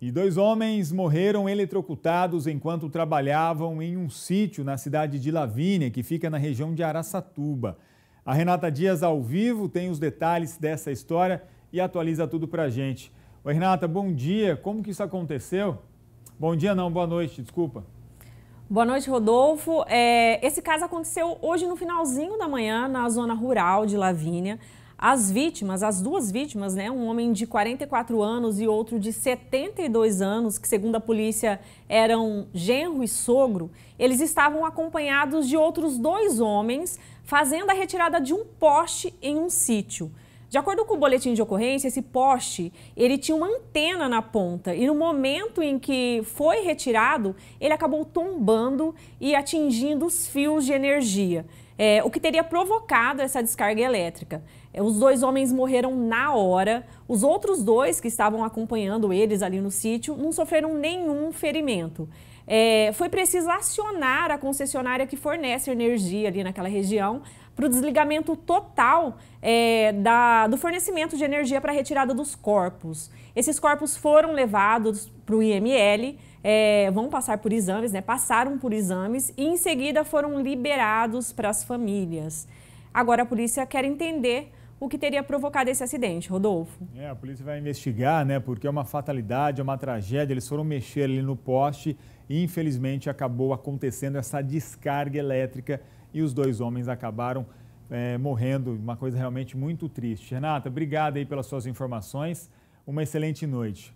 E dois homens morreram eletrocutados enquanto trabalhavam em um sítio na cidade de Lavínia, que fica na região de Araçatuba. A Renata Dias, ao vivo, tem os detalhes dessa história e atualiza tudo para a gente. Oi, Renata, bom dia. Como que isso aconteceu? Bom dia não, boa noite, desculpa. Boa noite, Rodolfo. É, esse caso aconteceu hoje no finalzinho da manhã, na zona rural de Lavínia. As vítimas, as duas vítimas, né, um homem de 44 anos e outro de 72 anos, que segundo a polícia eram genro e sogro, eles estavam acompanhados de outros dois homens fazendo a retirada de um poste em um sítio. De acordo com o boletim de ocorrência, esse poste ele tinha uma antena na ponta e no momento em que foi retirado, ele acabou tombando e atingindo os fios de energia é, o que teria provocado essa descarga elétrica. É, os dois homens morreram na hora. Os outros dois que estavam acompanhando eles ali no sítio não sofreram nenhum ferimento. É, foi preciso acionar a concessionária que fornece energia ali naquela região para o desligamento total é, da, do fornecimento de energia para a retirada dos corpos. Esses corpos foram levados para o IML, é, vão passar por exames, né, passaram por exames e em seguida foram liberados para as famílias. Agora a polícia quer entender o que teria provocado esse acidente, Rodolfo. É, a polícia vai investigar, né? Porque é uma fatalidade, é uma tragédia. Eles foram mexer ali no poste e, infelizmente, acabou acontecendo essa descarga elétrica e os dois homens acabaram é, morrendo. Uma coisa realmente muito triste. Renata, obrigada aí pelas suas informações. Uma excelente noite.